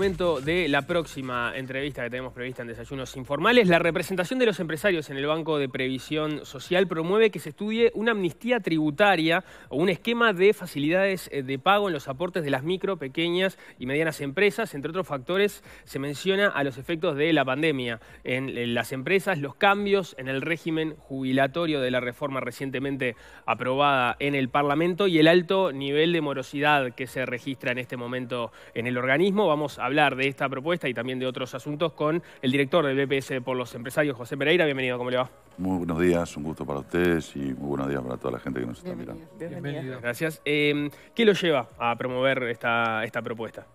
momento de la próxima entrevista que tenemos prevista en Desayunos Informales. La representación de los empresarios en el Banco de Previsión Social promueve que se estudie una amnistía tributaria o un esquema de facilidades eh, de pago en los aportes de las micro, pequeñas y medianas empresas. Entre otros factores, se menciona a los efectos de la pandemia en las empresas, los cambios en el régimen jubilatorio de la reforma recientemente aprobada en el Parlamento y el alto nivel de morosidad que se registra en este momento en el organismo. Vamos a hablar de esta propuesta y también de otros asuntos con el director del BPS por los empresarios, José Pereira. Bienvenido, ¿cómo le va? Muy buenos días, un gusto para ustedes y muy buenos días para toda la gente que nos está mirando. Bienvenido. Gracias. Eh, ¿Qué lo lleva a promover esta, esta propuesta?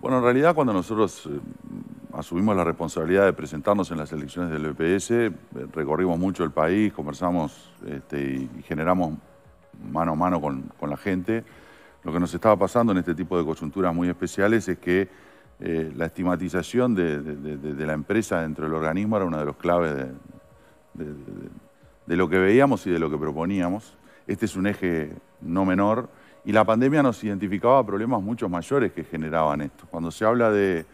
Bueno, en realidad cuando nosotros eh, asumimos la responsabilidad de presentarnos en las elecciones del BPS, eh, recorrimos mucho el país, conversamos este, y, generamos mano a mano con, con la gente. Lo que nos estaba pasando en este tipo de coyunturas muy especiales es que eh, la estigmatización de, la empresa dentro del organismo era una de los claves de, lo que veíamos y de lo que proponíamos. Este es un eje no menor y la pandemia nos identificaba problemas mucho mayores que generaban esto. Cuando se habla del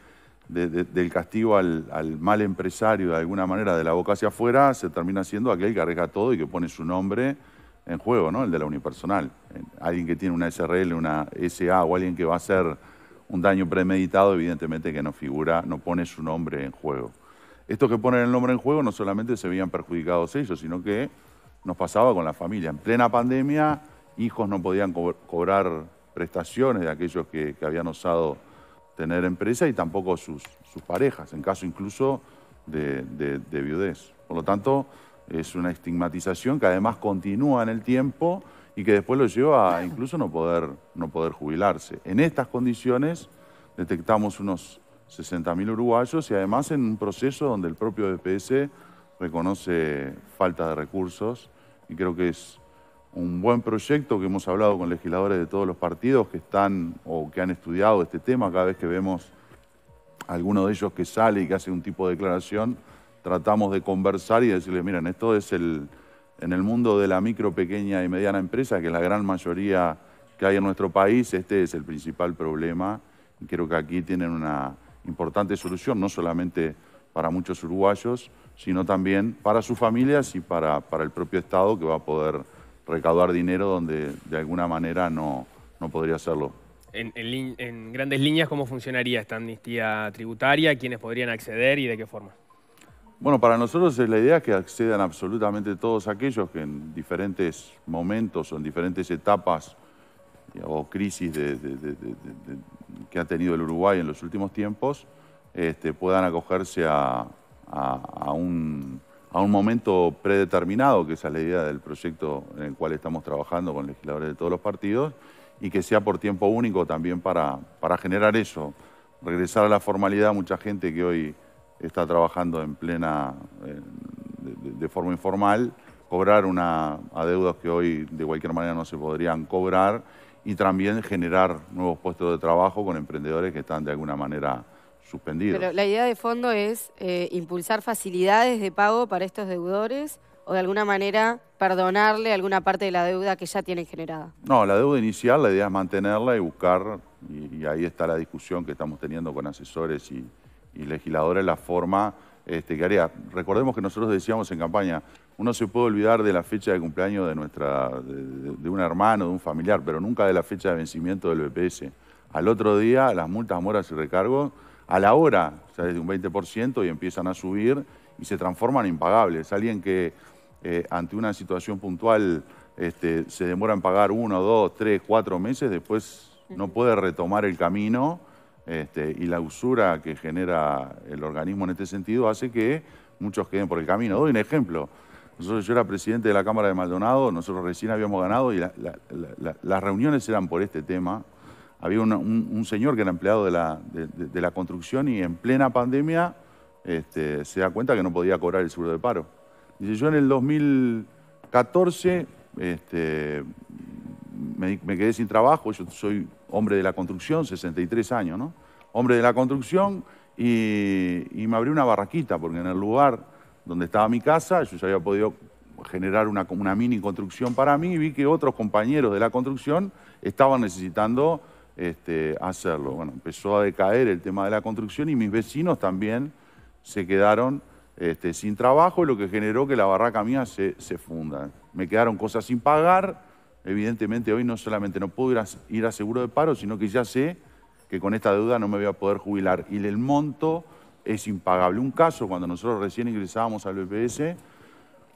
castigo al, mal empresario, de alguna manera, de la boca hacia afuera, se termina siendo aquel que arriesga todo y que pone su nombre en juego, ¿no? El de la unipersonal. Eh, alguien que tiene una SRL, una SA o alguien que va a ser un daño premeditado, evidentemente que no figura, no pone su nombre en juego. Estos que ponen el nombre en juego no solamente se veían perjudicados ellos, sino que nos pasaba con la familia. En plena pandemia, hijos no podían cobrar prestaciones de aquellos que, habían osado tener empresa y tampoco sus, sus parejas, en caso incluso de viudez. Por lo tanto, es una estigmatización que además continúa en el tiempo y que después lo lleva a incluso no poder, no poder jubilarse. En estas condiciones detectamos unos 60.000 uruguayos y además en un proceso donde el propio DPS reconoce falta de recursos y creo que es un buen proyecto que hemos hablado con legisladores de todos los partidos que están o que han estudiado este tema. Cada vez que vemos alguno de ellos que sale y que hace un tipo de declaración, tratamos de conversar y decirles, miren, esto es el, en el mundo de la micro, pequeña y mediana empresa, que es la gran mayoría que hay en nuestro país, este es el principal problema. Y creo que aquí tienen una importante solución, no solamente para muchos uruguayos, sino también para sus familias y para, el propio Estado, que va a poder recaudar dinero donde de alguna manera no, no podría hacerlo. En, en grandes líneas, ¿cómo funcionaría esta amnistía tributaria? ¿Quiénes podrían acceder y de qué forma? Bueno, para nosotros es la idea que accedan absolutamente todos aquellos que en diferentes momentos o en diferentes etapas o crisis que ha tenido el Uruguay en los últimos tiempos este, puedan acogerse a, un, momento predeterminado, que esa es la idea del proyecto en el cual estamos trabajando con legisladores de todos los partidos, y que sea por tiempo único también para, para generar eso, regresar a la formalidad mucha gente que hoy está trabajando en plena, eh, de, forma informal, cobrar una deudas que hoy de cualquier manera no se podrían cobrar y también generar nuevos puestos de trabajo con emprendedores que están de alguna manera suspendidos. Pero la idea de fondo es eh, impulsar facilidades de pago para estos deudores o de alguna manera perdonarle alguna parte de la deuda que ya tienen generada. No, la deuda inicial, la idea es mantenerla y buscar, y ahí está la discusión que estamos teniendo con asesores y, y legisladora la forma este, que haría. Recordemos que nosotros decíamos en campaña, uno se puede olvidar de la fecha de cumpleaños de, nuestra, de, un hermano, de un familiar, pero nunca de la fecha de vencimiento del BPS. Al otro día, las multas, moras y recargos, a la hora, o sea, desde un 20% y empiezan a subir y se transforman en impagables. Alguien que eh, ante una situación puntual este, se demora en pagar uno, dos, tres, cuatro meses, después no puede retomar el camino este, y la usura que genera el organismo en este sentido hace que muchos queden por el camino. Doy un ejemplo. Nosotros, yo era presidente de la Cámara de Maldonado, nosotros recién habíamos ganado y las reuniones eran por este tema. Había un, señor que era empleado de la, de, la construcción y en plena pandemia este, se da cuenta que no podía cobrar el seguro de paro. Dice, yo en el 2014 me, quedé sin trabajo, yo soy hombre de la construcción, 63 años, ¿no? Hombre de la construcción y, me abrí una barraquita, porque en el lugar donde estaba mi casa, yo ya había podido generar una, una mini construcción para mí y vi que otros compañeros de la construcción estaban necesitando este, hacerlo. Bueno, empezó a decaer el tema de la construcción y mis vecinos también se quedaron este, sin trabajo, lo que generó que la barraca mía se, se funda. Me quedaron cosas sin pagar, evidentemente hoy no solamente no puedo ir a, seguro de paro, sino que ya sé que con esta deuda no me voy a poder jubilar. Y el monto es impagable. Un caso, cuando nosotros recién ingresábamos al BPS,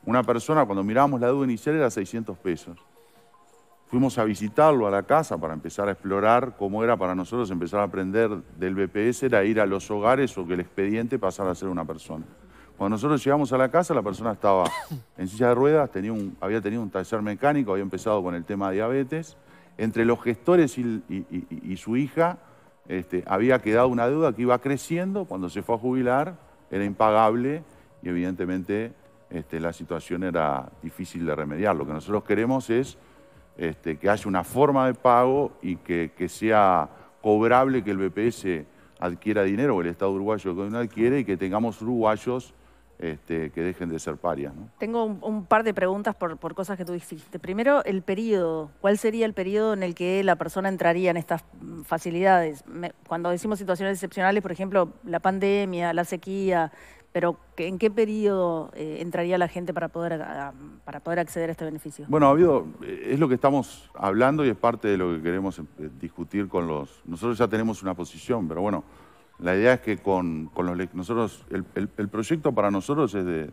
una persona, cuando mirábamos la deuda inicial, era 600 pesos. Fuimos a visitarlo a la casa para empezar a explorar cómo era para nosotros empezar a aprender del BPS, era ir a los hogares o que el expediente pasara a ser una persona. Cuando nosotros llegamos a la casa, la persona estaba en silla de ruedas, tenía un, había tenido un taller mecánico, había empezado con el tema de diabetes. Entre los gestores y, su hija este, había quedado una deuda que iba creciendo. Cuando se fue a jubilar, era impagable y evidentemente este, la situación era difícil de remediar. Lo que nosotros queremos es este, que haya una forma de pago y que, sea cobrable que el BPS adquiera dinero, o el Estado uruguayo que no adquiere, y que tengamos uruguayos este, que dejen de ser parias. Tengo un, par de preguntas por, cosas que tú dijiste. Primero, el periodo. ¿Cuál sería el periodo en el que la persona entraría en estas facilidades? cuando decimos situaciones excepcionales, por ejemplo, la pandemia, la sequía, pero ¿en qué periodo eh, entraría la gente para poder, para poder acceder a este beneficio? Bueno, ha eh, es lo que estamos hablando y es parte de lo que queremos eh, discutir con los... Nosotros ya tenemos una posición, pero bueno la idea es que con, los nosotros, el, proyecto para nosotros es de,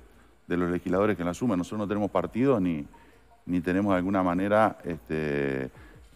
los legisladores que la suman. Nosotros no tenemos partido ni, ni tenemos de alguna manera este,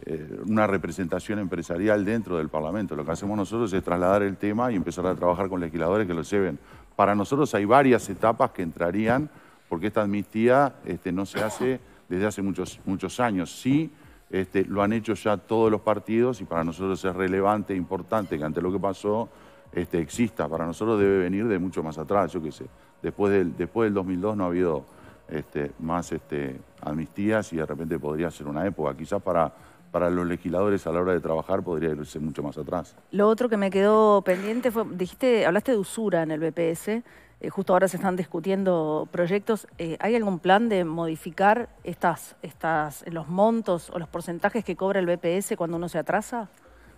eh, una representación empresarial dentro del Parlamento. Lo que hacemos nosotros es trasladar el tema y empezar a trabajar con legisladores que lo lleven. Para nosotros hay varias etapas que entrarían, porque esta amnistía este, no se hace desde hace muchos, muchos años. Sí, este, lo han hecho ya todos los partidos y para nosotros es relevante, e importante que ante lo que pasó este, exista. Para nosotros debe venir de mucho más atrás, yo qué sé. Después del, después del 2002 no ha habido este, más este, amnistías y de repente podría ser una época. Quizás para, para los legisladores a la hora de trabajar podría irse mucho más atrás. Lo otro que me quedó pendiente fue, dijiste, hablaste de usura en el BPS. Eh, justo ahora se están discutiendo proyectos. Eh, ¿Hay algún plan de modificar estas, estas, los montos o los porcentajes que cobra el BPS cuando uno se atrasa?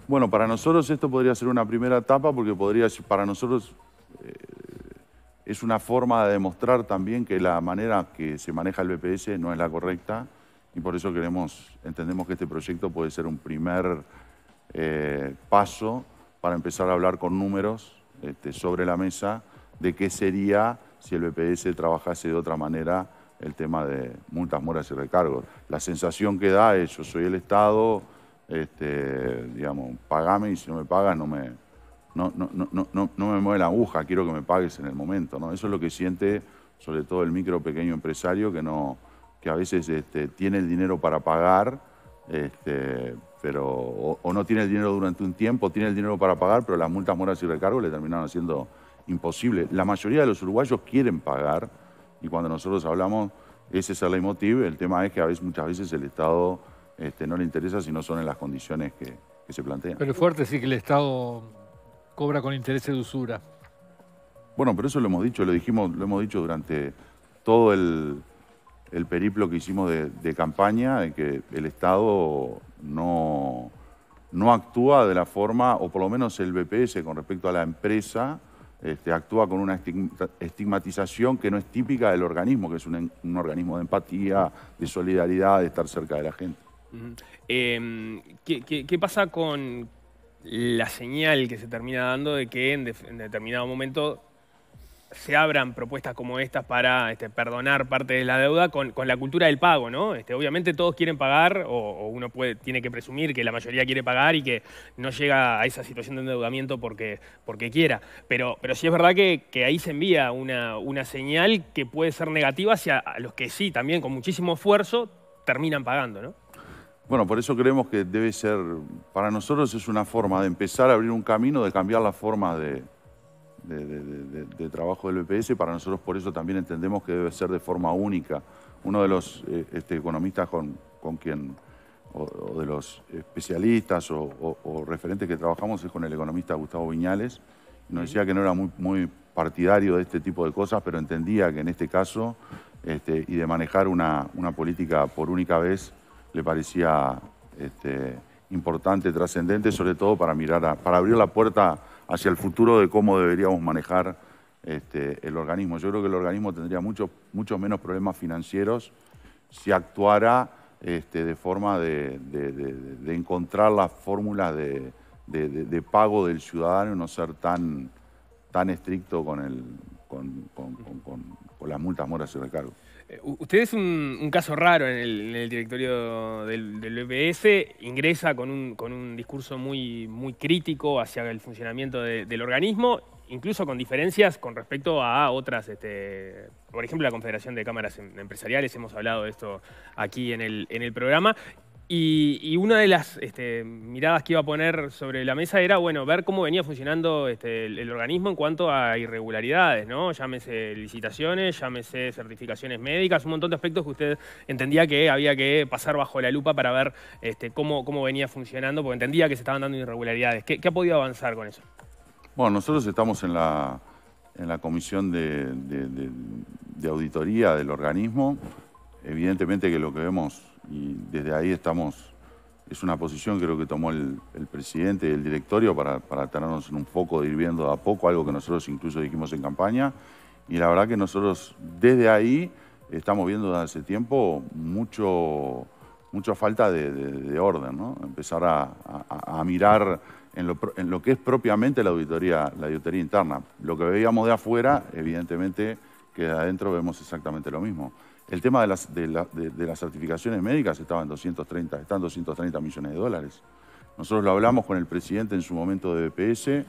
Bueno, para nosotros esto podría ser una primera etapa porque podría, para nosotros eh, es una forma de demostrar también que la manera que se maneja el BPS no es la correcta y por eso queremos, entendemos que este proyecto puede ser un primer eh, paso para empezar a hablar con números este, sobre la mesa de qué sería si el BPS trabajase de otra manera el tema de multas, moras y recargos. La sensación que da es yo soy el Estado, este, digamos, pagame y si no me pagas no me, no, no, no, no, me mueve la aguja, quiero que me pagues en el momento. ¿no? Eso es lo que siente sobre todo el micro pequeño empresario que, no, que a veces este, tiene el dinero para pagar, este, pero, o, no tiene el dinero durante un tiempo, tiene el dinero para pagar, pero las multas moras y recargos le terminan haciendo imposible. La mayoría de los uruguayos quieren pagar y cuando nosotros hablamos, ese es el leitmotiv, el tema es que a veces, muchas veces el Estado este, no le interesa si no son en las condiciones que, se plantean. Pero es fuerte sí que el Estado cobra con intereses de usura. Bueno, pero eso lo hemos dicho, lo dijimos, lo hemos dicho durante todo el, periplo que hicimos de, campaña, de que el Estado no, no actúa de la forma, o por lo menos el BPS con respecto a la empresa, este, actúa con una estigmatización que no es típica del organismo, que es un organismo de empatía, de solidaridad, de estar cerca de la gente. Em, ¿qué, pasa con la señal que se termina dando de que en, determinado momento se abran propuestas como estas para este, perdonar parte de la deuda con, la cultura del pago, ¿no? Este, obviamente todos quieren pagar o, uno tiene que presumir que la mayoría quiere pagar y que no llega a esa situación de endeudamiento porque, quiera. Pero, sí es verdad que, ahí se envía una, una, señal que puede ser negativa hacia los que sí, también con muchísimo esfuerzo, terminan pagando, ¿no? Bueno, por eso creemos que debe ser, para nosotros es una forma de empezar a abrir un camino, de cambiar la forma de, trabajo del BPS. Para nosotros por eso también entendemos que debe ser de forma única. Uno de los eh, este, economistas con, quien, o, de los especialistas o, referentes que trabajamos es con el economista Gustavo Viñales. Nos decía que no era muy, partidario de este tipo de cosas, pero entendía que en este caso, este, y de manejar una política por única vez, le parecía este, importante, trascendente, sobre todo para mirar, para abrir la puerta hacia el futuro de cómo deberíamos manejar este, el organismo. Yo creo que el organismo tendría muchos mucho menos problemas financieros si actuara este, de forma de, encontrar las fórmulas de, pago del ciudadano y no ser tan, tan estricto con, el, con, con las multas, moras y recargos. Usted es un, caso raro en el, directorio del, del, ingresa con un, con un discurso muy, muy crítico hacia el funcionamiento del organismo, incluso con diferencias con respecto a otras, este, por ejemplo la Confederación de Cámaras em-, Empresariales, hemos hablado de esto aquí en el, en el programa, y, una de las este, miradas que iba a poner sobre la mesa era, bueno, ver cómo venía funcionando este, el, organismo en cuanto a irregularidades, ¿no? Llámese licitaciones, llámese certificaciones médicas, un montón de aspectos que usted entendía que había que pasar bajo la lupa para ver este, cómo, venía funcionando, porque entendía que se estaban dando irregularidades. ¿Qué, ha podido avanzar con eso? Bueno, nosotros estamos en la, comisión de auditoría del organismo evidentemente que lo que vemos, y desde ahí estamos, es una posición creo que tomó el, presidente y el directorio para, para, tenernos en un foco de ir viendo a poco, algo que nosotros incluso dijimos en campaña, y la verdad que nosotros desde ahí estamos viendo desde hace tiempo mucho, mucha falta de, orden, empezar a, mirar en lo, que es propiamente la auditoría, la auditoría interna. Lo que veíamos de afuera, evidentemente que de adentro vemos exactamente lo mismo. El tema de las, certificaciones médicas estaba en 230, están 230 millones de dólares. Nosotros lo hablamos con el presidente en su momento de BPS e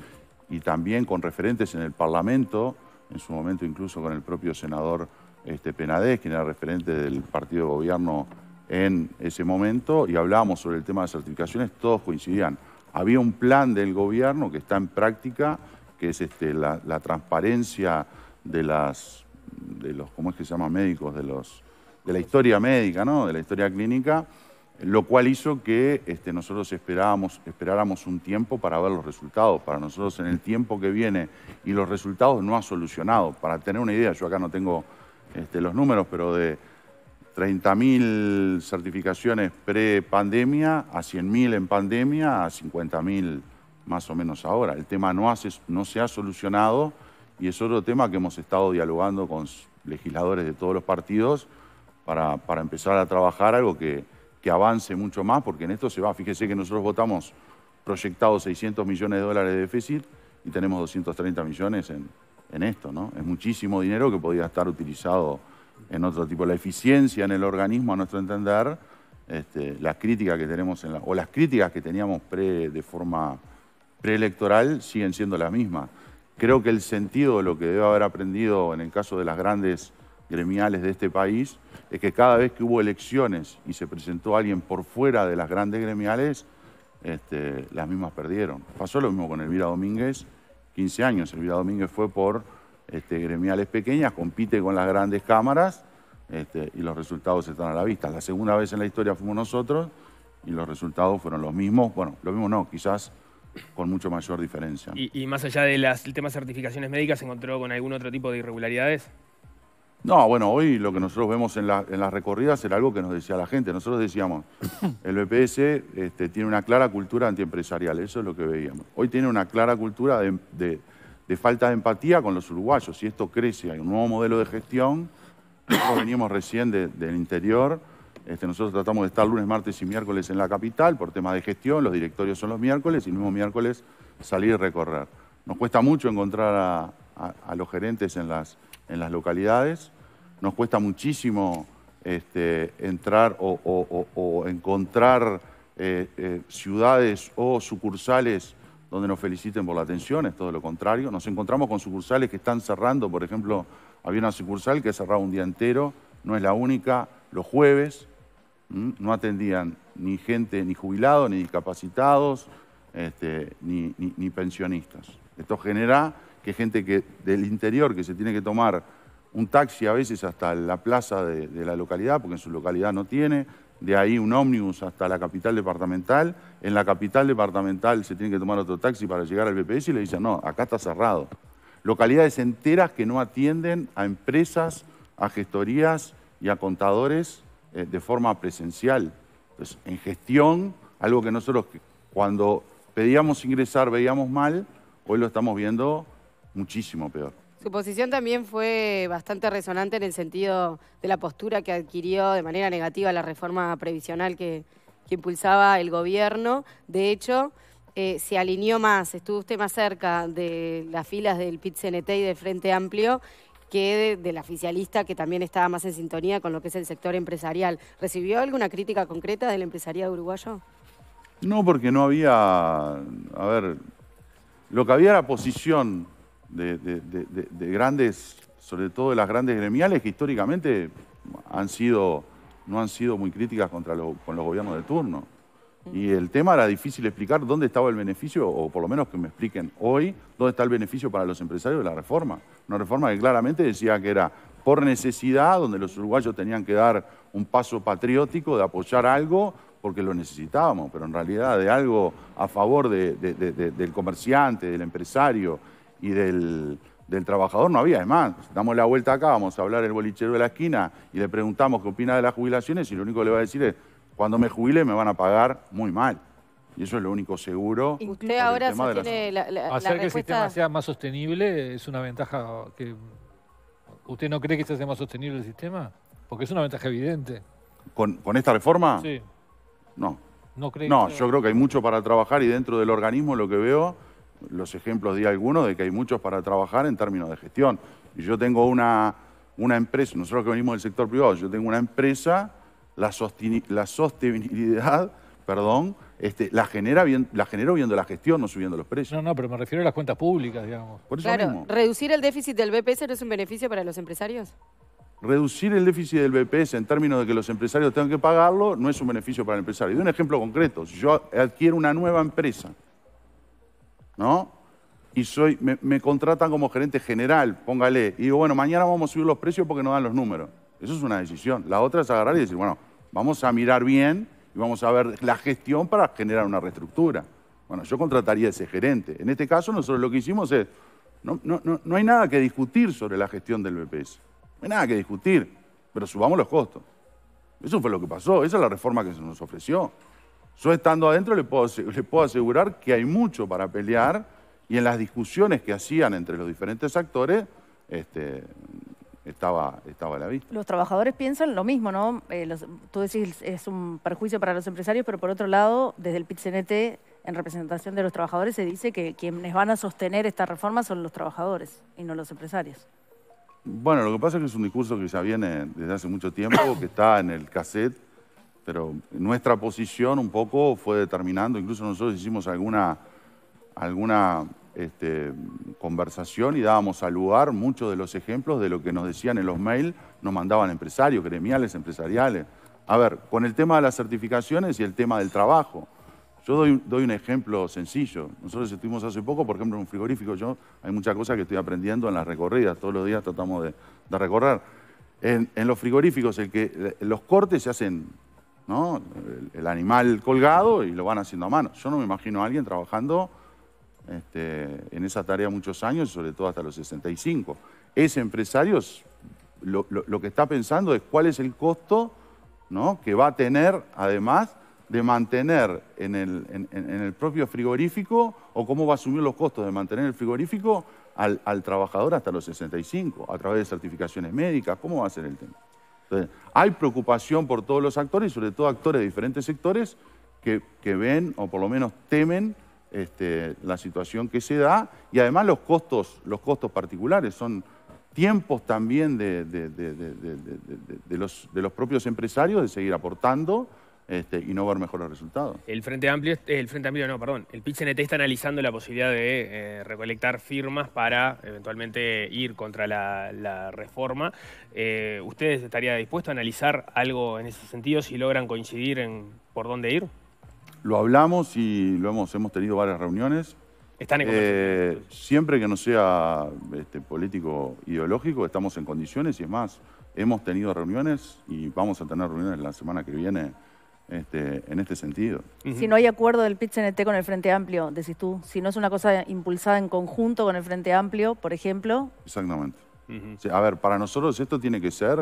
y también con referentes en el Parlamento, en su momento incluso con el propio senador este, Penadez, quien era referente del partido de gobierno en ese momento, y hablamos sobre el tema de certificaciones, todos coincidían. Había un plan del gobierno que está en práctica, que es este, la transparencia de las de los, ¿cómo es que se llama? Médicos, de, la historia médica, ¿no? De la historia clínica, lo cual hizo que este, nosotros esperábamos, esperáramos un tiempo para ver los resultados. Para nosotros en el tiempo que viene y los resultados no ha solucionado. Para tener una idea, yo acá no tengo este, los números, pero de 30.000 certificaciones pre-pandemia a 100.000 en pandemia a 50.000 más o menos ahora. El tema no, no se ha solucionado y es otro tema que hemos estado dialogando con legisladores de todos los partidos para, empezar a trabajar algo que, avance mucho más, porque en esto se va. Fíjese que nosotros votamos proyectados 600 millones de dólares de déficit y tenemos 230 millones en, esto, ¿no? Es muchísimo dinero que podría estar utilizado en otro tipo. La eficiencia en el organismo, a nuestro entender, este, las críticas que tenemos en o las críticas que teníamos pre, de forma preelectoral siguen siendo las mismas. Creo que el sentido de lo que debe haber aprendido en el caso de las grandes gremiales de este país es que cada vez que hubo elecciones y se presentó alguien por fuera de las grandes gremiales, este, las mismas perdieron. Pasó lo mismo con Elvira Domínguez, 15 años. Elvira Domínguez fue por este, gremiales pequeñas, compite con las grandes cámaras este, y los resultados están a la vista. La segunda vez en la historia fuimos nosotros y los resultados fueron los mismos. Bueno, lo mismo no, quizás con mucho mayor diferencia. ¿Y, más allá del de tema certificaciones médicas, se encontró con algún otro tipo de irregularidades? No, bueno, hoy lo que nosotros vemos en, las recorridas era algo que nos decía la gente. Nosotros decíamos, el BPS este, tiene una clara cultura antiempresarial, eso es lo que veíamos. Hoy tiene una clara cultura de, falta de empatía con los uruguayos. Si esto crece, hay un nuevo modelo de gestión. Nosotros veníamos recién del interior este, nosotros tratamos de estar lunes, martes y miércoles en la capital por temas de gestión, los directorios son los miércoles y el mismo miércoles salir y recorrer. Nos cuesta mucho encontrar a, los gerentes en las, en las localidades, nos cuesta muchísimo este, entrar o, encontrar eh, eh, ciudades o sucursales donde nos feliciten por la atención, es todo lo contrario. Nos encontramos con sucursales que están cerrando, por ejemplo, había una sucursal que cerrado un día entero, no es la única, los jueves, no atendían ni gente, ni jubilados, ni discapacitados, este, ni, pensionistas. Esto genera que gente que, del interior que se tiene que tomar un taxi a veces hasta la plaza de, de, la localidad, porque en su localidad no tiene, de ahí un ómnibus hasta la capital departamental, en la capital departamental se tiene que tomar otro taxi para llegar al BPS y le dicen, no, acá está cerrado. Localidades enteras que no atienden a empresas, a gestorías y a contadores eh, de forma presencial. Entonces, en gestión, algo que nosotros cuando pedíamos ingresar veíamos mal, hoy lo estamos viendo muchísimo peor. Su posición también fue bastante resonante en el sentido de la postura que adquirió de manera negativa la reforma previsional que, impulsaba el gobierno. De hecho, eh, se alineó más, estuvo usted más cerca de las filas del PIT-CNT y del Frente Amplio que de, la oficialista que también estaba más en sintonía con lo que es el sector empresarial. ¿Recibió alguna crítica concreta de la empresaria de uruguayo? No, porque no había, a ver, lo que había era posición de, grandes, sobre todo de las grandes gremiales que históricamente han sido, no han sido muy críticas contra con los gobiernos de turno. Y el tema era difícil explicar dónde estaba el beneficio, o por lo menos que me expliquen hoy, dónde está el beneficio para los empresarios de la reforma. Una reforma que claramente decía que era por necesidad, donde los uruguayos tenían que dar un paso patriótico de apoyar algo porque lo necesitábamos, pero en realidad de algo a favor del comerciante, del empresario y del, trabajador no había. además más, damos la vuelta acá, vamos a hablar el bolichero de la esquina y le preguntamos qué opina de las jubilaciones y lo único que le va a decir es cuando me jubile me van a pagar muy mal. Y eso es lo único seguro. usted ahora tiene la, Hacer que el sistema sea más sostenible es una ventaja que... ¿Usted no cree que se hace más sostenible el sistema? Porque es una ventaja evidente. ¿Con, esta reforma? Sí. No. No, cree no yo creo que hay mucho para trabajar y dentro del organismo lo que veo, los ejemplos de algunos de que hay muchos para trabajar en términos de gestión. Y yo tengo una, una empresa, nosotros que venimos del sector privado, yo tengo una empresa la, sostenibilidad, perdón, este, la, genera generó viendo la gestión, no subiendo los precios. No, no, pero me refiero a las cuentas públicas, digamos. ¿reducir el déficit del BPS no es un beneficio para los empresarios? Reducir el déficit del BPS en términos de que los empresarios tengan que pagarlo no es un beneficio para el empresario. De un ejemplo concreto, si yo adquiero una nueva empresa, ¿no? Y soy, me, me contratan como gerente general, póngale, y digo, bueno, mañana vamos a subir los precios porque no dan los números. Eso es una decisión. La otra es agarrar y decir, bueno, vamos a mirar bien y vamos a ver la gestión para generar una reestructura. Bueno, yo contrataría a ese gerente. En este caso, nosotros lo que hicimos es, no, no, hay nada que discutir sobre la gestión del BPS. No hay nada que discutir, pero subamos los costos. Eso fue lo que pasó, esa es la reforma que se nos ofreció. Yo estando adentro le puedo, le puedo asegurar que hay mucho para pelear y en las discusiones que hacían entre los diferentes actores, este, estaba, estaba la vista. Los trabajadores piensan lo mismo, ¿no? Eh, tú decís es un perjuicio para los empresarios, pero por otro lado, desde el pit en representación de los trabajadores, se dice que quienes van a sostener esta reforma son los trabajadores y no los empresarios. Bueno, lo que pasa es que es un discurso que ya viene desde hace mucho tiempo, que está en el cassette, pero nuestra posición un poco fue determinando, incluso nosotros hicimos alguna, alguna este, conversación y dábamos al lugar muchos de los ejemplos de lo que nos decían en los mails, nos mandaban empresarios, gremiales, empresariales. A ver, con el tema de las certificaciones y el tema del trabajo. Yo doy, un ejemplo sencillo. Nosotros estuvimos hace poco, por ejemplo, en un frigorífico. Yo hay muchas cosas que estoy aprendiendo en las recorridas. Todos los días tratamos de, recorrer. En, los frigoríficos, el que, los cortes se hacen, ¿no? el, animal colgado y lo van haciendo a mano. Yo no me imagino a alguien trabajando este, en esa tarea muchos años, sobre todo hasta los 65. Ese empresario lo, que está pensando es cuál es el costo que va a tener, además, de mantener en el, propio frigorífico o cómo va a asumir los costos de mantener el frigorífico al, trabajador hasta los 65, a través de certificaciones médicas, cómo va a ser el tema. Entonces, hay preocupación por todos los actores, sobre todo actores de diferentes sectores, que ven o por lo menos temen este, la situación que se da y además los costos, los costos particulares son tiempos también de, los, propios empresarios de seguir aportando este, y no ver mejores resultados. El Frente Amplio, eh, el Frente Amplio no, perdón, el está analizando la posibilidad de eh, recolectar firmas para eventualmente ir contra la, reforma. Eh, ¿Ustedes estaría dispuesto a analizar algo en ese sentido si logran coincidir en por dónde ir? Lo hablamos y lo hemos, hemos tenido varias reuniones. Están en eh, Siempre que no sea este, político ideológico, estamos en condiciones y es más, hemos tenido reuniones y vamos a tener reuniones la semana que viene este, en este sentido. Si no hay acuerdo del pit con el Frente Amplio, decís tú, si no es una cosa impulsada en conjunto con el Frente Amplio, por ejemplo. Exactamente. A ver, para nosotros esto tiene que ser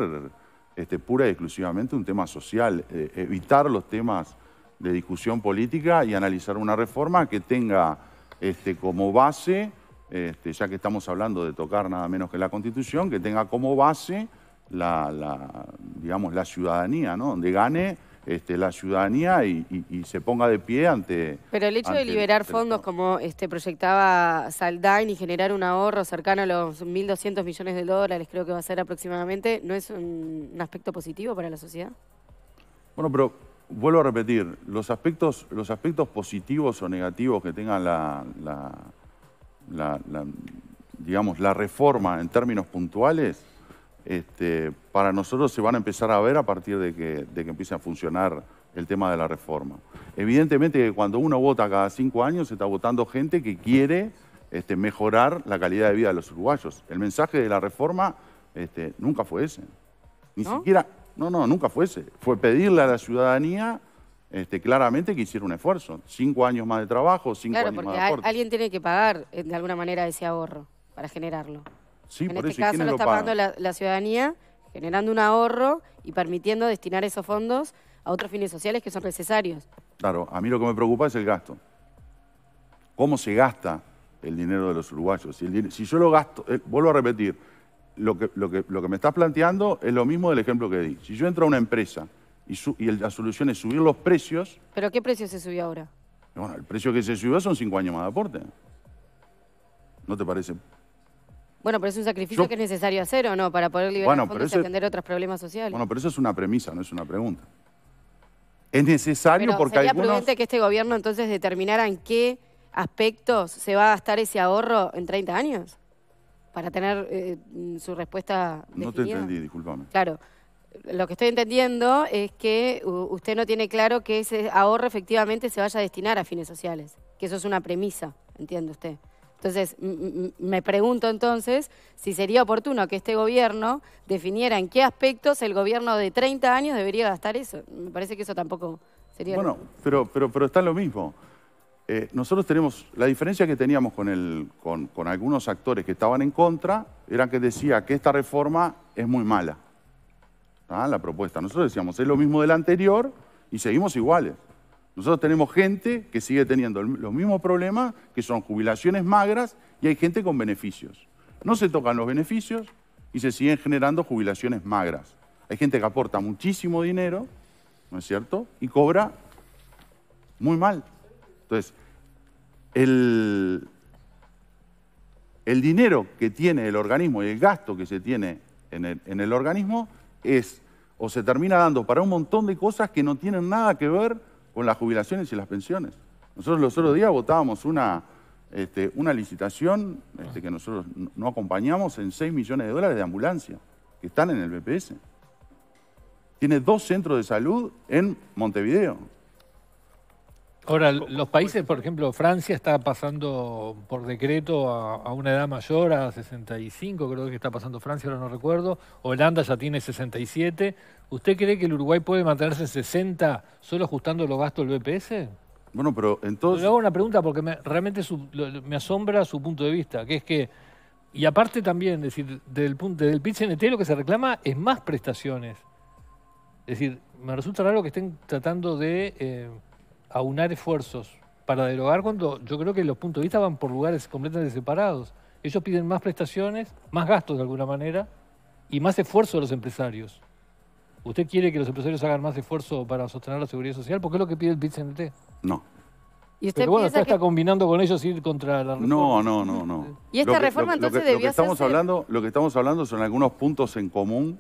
este, pura y exclusivamente un tema social, eh, evitar los temas de discusión política y analizar una reforma que tenga este, como base, este, ya que estamos hablando de tocar nada menos que la Constitución, que tenga como base la, digamos, la ciudadanía, ¿no? donde gane este, la ciudadanía y, se ponga de pie ante... Pero el hecho de liberar fondos como este, proyectaba Saldain y generar un ahorro cercano a los 1.200 millones de dólares, creo que va a ser aproximadamente, ¿no es un aspecto positivo para la sociedad? Bueno, pero vuelvo a repetir, los aspectos, los aspectos positivos o negativos que tenga la, digamos, la reforma en términos puntuales, este, para nosotros se van a empezar a ver a partir de que, empiece a funcionar el tema de la reforma. Evidentemente que cuando uno vota cada cinco años, se está votando gente que quiere este, mejorar la calidad de vida de los uruguayos. El mensaje de la reforma este, nunca fue ese. Ni siquiera no, no, nunca fuese. Fue pedirle a la ciudadanía este, claramente que hiciera un esfuerzo. Cinco años más de trabajo, cinco años más de porque alguien tiene que pagar eh, de alguna manera ese ahorro para generarlo. Sí, en este caso lo está pagando la, ciudadanía, generando un ahorro y permitiendo destinar esos fondos a otros fines sociales que son necesarios. Claro, a mí lo que me preocupa es el gasto. ¿Cómo se gasta el dinero de los uruguayos? Si, yo lo gasto, eh, vuelvo a repetir, lo que, lo, que, me estás planteando es lo mismo del ejemplo que di. Si yo entro a una empresa y, la solución es subir los precios... ¿Pero qué precio se subió ahora? Bueno, el precio que se subió son cinco años más de aporte. ¿No te parece? Bueno, pero es un sacrificio que es necesario hacer, ¿o no? Para poder liberar fondos atender otros problemas sociales. Bueno, pero eso es una premisa, no es una pregunta. Es necesario porque sería algunos... prudente que este gobierno entonces determinara en qué aspectos se va a gastar ese ahorro en 30 años? para tener eh, mm, su respuesta. No te entendí, discúlpame. Claro. Lo que estoy entendiendo es que usted no tiene claro que ese ahorro efectivamente se vaya a destinar a fines sociales, que eso es una premisa, entiende usted. Entonces, me pregunto entonces si sería oportuno que este gobierno definiera en qué aspectos el gobierno de 30 años debería gastar eso. Me parece que eso tampoco sería... Bueno, pero, pero, pero está lo mismo. Eh, nosotros tenemos, la diferencia que teníamos con, el, con, algunos actores que estaban en contra era que decía que esta reforma es muy mala, la propuesta. Nosotros decíamos, es lo mismo del anterior y seguimos iguales. Nosotros tenemos gente que sigue teniendo los mismos problemas, que son jubilaciones magras y hay gente con beneficios. No se tocan los beneficios y se siguen generando jubilaciones magras. Hay gente que aporta muchísimo dinero, ¿no es cierto? Y cobra muy mal. Entonces, el, el dinero que tiene el organismo y el gasto que se tiene en el, organismo es o se termina dando para un montón de cosas que no tienen nada que ver con las jubilaciones y las pensiones. Nosotros los otros días votábamos una, este, una licitación este, que nosotros no acompañamos en 6 millones de dólares de ambulancia que están en el BPS. Tiene dos centros de salud en Montevideo. Ahora, los países, por ejemplo, Francia está pasando por decreto a, una edad mayor, a 65 creo que está pasando Francia, ahora no recuerdo, Holanda ya tiene 67. ¿Usted cree que el Uruguay puede mantenerse en 60 solo ajustando los gastos del BPS? Bueno, pero entonces... Le hago una pregunta porque realmente me asombra su punto de vista, que es que, y aparte también, decir, del, desde el pit CNT lo que se reclama es más prestaciones. Es decir, me resulta raro que estén tratando de... Eh, aunar esfuerzos para derogar cuando yo creo que los puntos de vista van por lugares completamente separados. Ellos piden más prestaciones, más gastos de alguna manera y más esfuerzo de los empresarios. ¿Usted quiere que los empresarios hagan más esfuerzo para sostener la seguridad social? Porque es lo que pide el pit No. ¿Y Pero bueno, usted está combinando con ellos ir contra la reforma. No, no, no, no. ¿Y esta reforma entonces lo ser... estamos hablando, Lo que estamos hablando son algunos puntos en común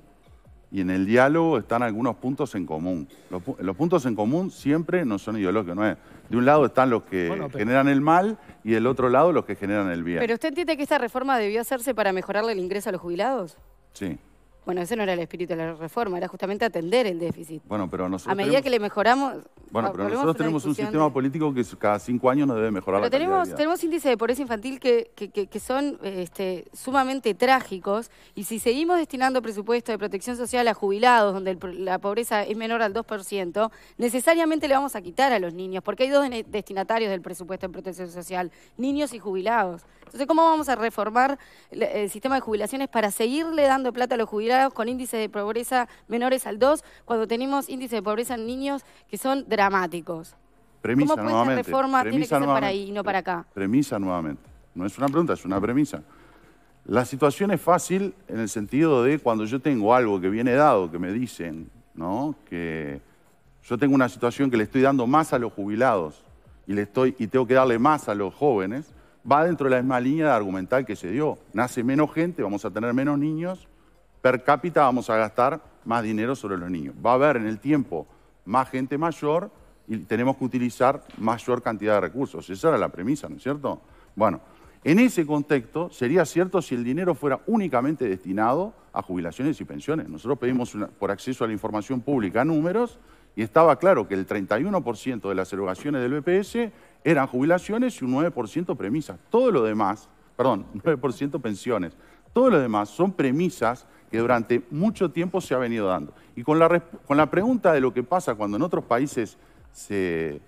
y en el diálogo están algunos puntos en común. Los, puntos en común siempre no son ideológicos, no es. De un lado están los que generan el mal y del otro lado los que generan el bien. ¿Pero usted entiende que esta reforma debió hacerse para mejorarle el ingreso a los jubilados? Sí. Bueno, ese no era el espíritu de la reforma, era justamente atender el déficit. Bueno, pero nosotros. A medida que le mejoramos. Bueno, ah, pero nosotros tenemos un sistema político que cada cinco años nos debe mejorar la tenemos, tenemos índices de pobreza infantil que, son este, sumamente trágicos y si seguimos destinando presupuesto de protección social a jubilados, donde la pobreza es menor al 2%, necesariamente le vamos a quitar a los niños, porque hay dos destinatarios del presupuesto de protección social, niños y jubilados. Entonces, ¿cómo vamos a reformar el sistema de jubilaciones para seguirle dando plata a los jubilados? con índices de pobreza menores al 2, cuando tenemos índices de pobreza en niños que son dramáticos. Premisa ¿Cómo puede para ahí no para acá? Premisa nuevamente. No es una pregunta, es una premisa. La situación es fácil en el sentido de cuando yo tengo algo que viene dado, que me dicen, ¿no? Que yo tengo una situación que le estoy dando más a los jubilados y, le estoy, y tengo que darle más a los jóvenes, va dentro de la misma línea de argumental que se dio. Nace menos gente, vamos a tener menos niños per cápita vamos a gastar más dinero sobre los niños. Va a haber en el tiempo más gente mayor y tenemos que utilizar mayor cantidad de recursos. Esa era la premisa, ¿no es cierto? Bueno, en ese contexto sería cierto si el dinero fuera únicamente destinado a jubilaciones y pensiones. Nosotros pedimos por acceso a la información pública números y estaba claro que el 31% de las erogaciones del BPS eran jubilaciones y un 9% premisas. Todo lo demás, perdón, 9% pensiones. Todo lo demás son premisas durante mucho tiempo se ha venido dando. Y con la, con la pregunta de lo que pasa cuando en otros países se,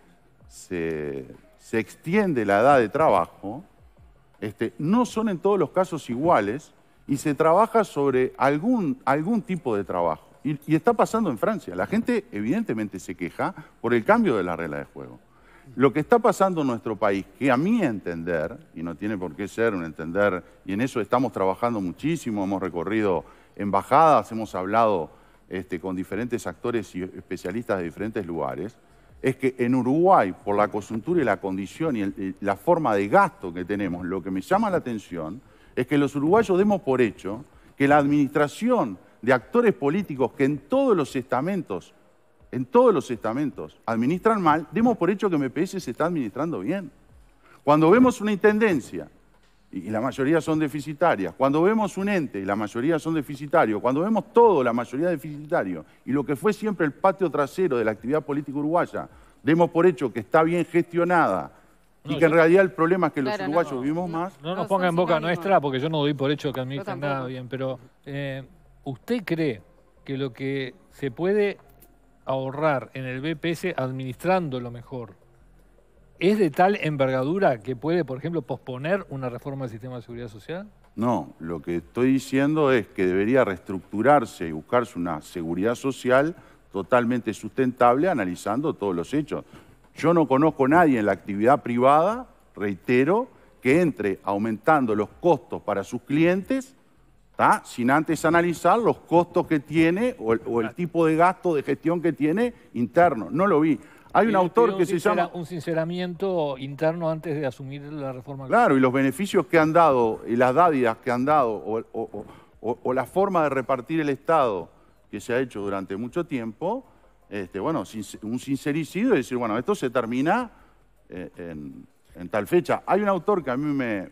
extiende la edad de trabajo, este, no son en todos los casos iguales y se trabaja sobre algún, algún tipo de trabajo. Y, y, está pasando en Francia. La gente evidentemente se queja por el cambio de la regla de juego. Lo que está pasando en nuestro país, que a mi entender, y no tiene por qué ser un entender, y en eso estamos trabajando muchísimo, hemos recorrido embajadas, hemos hablado este, con diferentes actores y especialistas de diferentes lugares, es que en Uruguay, por la coyuntura y la condición y, la forma de gasto que tenemos, lo que me llama la atención es que los uruguayos demos por hecho que la administración de actores políticos que en todos los estamentos, en todos los estamentos, administran mal, demos por hecho que MPS se está administrando bien. Cuando vemos una intendencia y la mayoría son deficitarias. Cuando vemos un ente y la mayoría son deficitarios, cuando vemos todo, la mayoría deficitario, y lo que fue siempre el patio trasero de la actividad política uruguaya, demos por hecho que está bien gestionada y que en realidad el problema es que los uruguayos vivimos más. No nos ponga en boca nuestra, porque yo no doy por hecho que administren nada bien, pero eh, ¿usted cree que lo que se puede ahorrar en el BPS administrando lo mejor ¿Es de tal envergadura que puede, por ejemplo, posponer una reforma del sistema de seguridad social? No, lo que estoy diciendo es que debería reestructurarse y buscarse una seguridad social totalmente sustentable analizando todos los hechos. Yo no conozco a nadie en la actividad privada, reitero, que entre aumentando los costos para sus clientes sin antes analizar los costos que tiene o el tipo de gasto de gestión que tiene interno. No lo vi. Hay un autor que se llama... Un sinceramiento interno antes de asumir la reforma. Claro, y los beneficios que han dado, y las dádivas que han dado, o, la forma de repartir el Estado que se ha hecho durante mucho tiempo, este, bueno, un sincericidio y decir, bueno, esto se termina eh, en, tal fecha. Hay un autor que a mí me,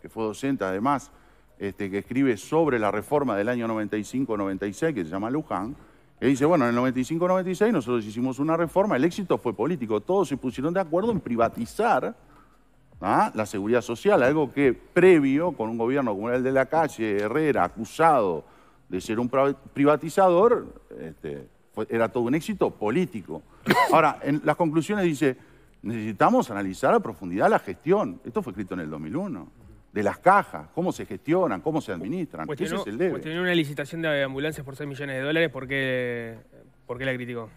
que fue docente además, este, que escribe sobre la reforma del año 95-96, que se llama Luján, y dice, bueno, en el 95-96 nosotros hicimos una reforma, el éxito fue político, todos se pusieron de acuerdo en privatizar ¿ah? la seguridad social, algo que previo, con un gobierno como el de la calle, Herrera, acusado de ser un privatizador, este, era todo un éxito político. Ahora, en las conclusiones dice, necesitamos analizar a profundidad la gestión. Esto fue escrito en el 2001 de las cajas, cómo se gestionan, cómo se administran. Pues es el una licitación de ambulancias por 6 millones de dólares, ¿por qué, por la criticó?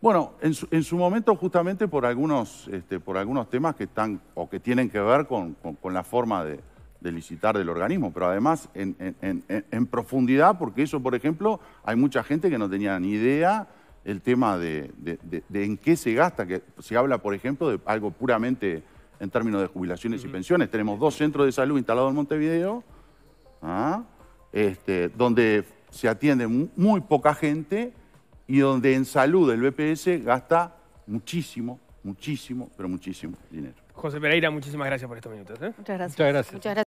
Bueno, en su, momento justamente por algunos, este, por algunos temas que están o que tienen que ver con, la forma de, licitar del organismo, pero además en, profundidad, porque eso, por ejemplo, hay mucha gente que no tenía ni idea el tema de, de, de en qué se gasta, que se habla, por ejemplo, de algo puramente en términos de jubilaciones y pensiones. Tenemos dos centros de salud instalados en Montevideo, ¿ah? este, donde se atiende muy poca gente y donde en salud el BPS gasta muchísimo, muchísimo, pero muchísimo dinero. José Pereira, muchísimas gracias por estos minutos. ¿eh? Muchas gracias. Muchas gracias.